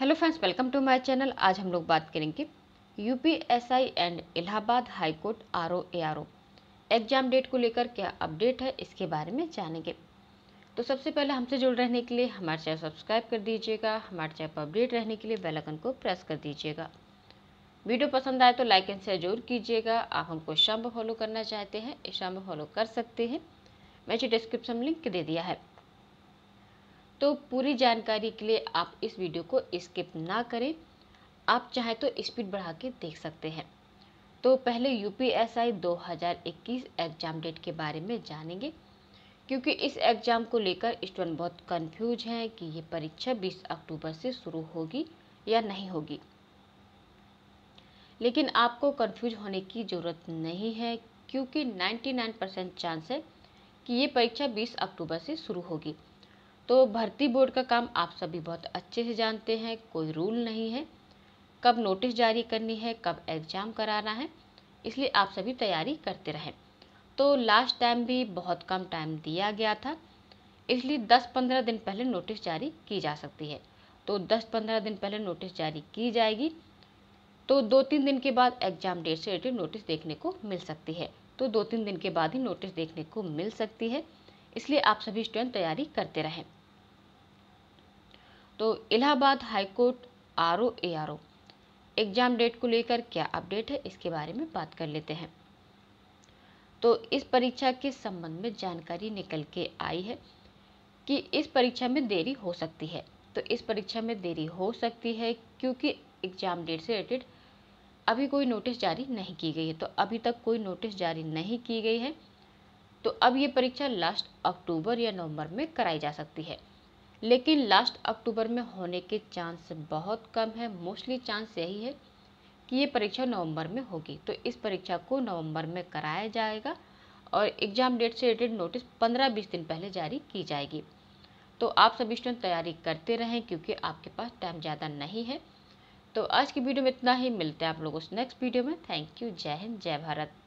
hello friends welcome to my channel आज हम लोग बात करेंगे UPSI and Allahabad high court R O A R O exam date को लेकर क्या अपडेट है इसके बारे में जानेंगे तो सबसे पहले हमसे जुड़ रहने के लिए हमारे चैनल सब्सक्राइब कर दीजिएगा हमारे चैनल पर अपडेट रहने के लिए बेलाइकन को प्रेस कर दीजिएगा वीडियो पसंद आए तो लाइक एंड शेयर जरूर कीजिएगा आप हमको शाम फॉलो करना चाहते हैं शाम में फॉलो कर सकते हैं मैंने डिस्क्रिप्शन लिंक दे दिया है तो पूरी जानकारी के लिए आप इस वीडियो को स्किप ना करें आप चाहे तो स्पीड बढ़ा के देख सकते हैं तो पहले यू पी 2021 एग्ज़ाम डेट के बारे में जानेंगे क्योंकि इस एग्ज़ाम को लेकर स्टूडेंट बहुत कंफ्यूज हैं कि ये परीक्षा 20 अक्टूबर से शुरू होगी या नहीं होगी लेकिन आपको कंफ्यूज होने की ज़रूरत नहीं है क्योंकि 99 परसेंट चांस है कि ये परीक्षा 20 अक्टूबर से शुरू होगी तो भर्ती बोर्ड का काम आप सभी बहुत अच्छे से जानते हैं कोई रूल नहीं है कब नोटिस जारी करनी है कब एग्ज़ाम कराना है इसलिए आप सभी तैयारी करते रहें तो लास्ट टाइम भी बहुत कम टाइम दिया गया था इसलिए 10-15 दिन पहले नोटिस जारी की जा सकती है तो 10-15 दिन पहले नोटिस जारी की जाएगी तो दो तीन दिन के बाद एग्ज़ाम डेट से रिलेटेड नोटिस देखने को मिल सकती है तो दो तीन दिन के बाद ही नोटिस देखने को मिल सकती है इसलिए आप सभी स्टूडेंट तैयारी करते रहें तो Allahabad high court R O A R O exam date को लेकर क्या अपडेट है इसके बारे में बात कर लेते हैं तो इस परीक्षा के संबंध में जानकारी निकल के आई है कि इस परीक्षा में देरी हो सकती है तो इस परीक्षा में देरी हो सकती है क्योंकि एग्ज़ाम डेट से रिलेटेड अभी कोई नोटिस जारी नहीं की गई है तो अभी तक कोई नोटिस जारी नहीं की गई है तो अब ये परीक्षा लास्ट अक्टूबर या नवंबर में कराई जा सकती है लेकिन लास्ट अक्टूबर में होने के चांस बहुत कम है मोस्टली चांस यही है कि ये परीक्षा नवंबर में होगी तो इस परीक्षा को नवंबर में कराया जाएगा और एग्ज़ाम डेट से रिलेटेड नोटिस 15-20 दिन पहले जारी की जाएगी तो आप सभी स्टूडेंट तैयारी करते रहें क्योंकि आपके पास टाइम ज़्यादा नहीं है तो आज की वीडियो में इतना ही मिलते हैं आप लोगों से नेक्स्ट वीडियो में थैंक यू जय हिंद जय भारत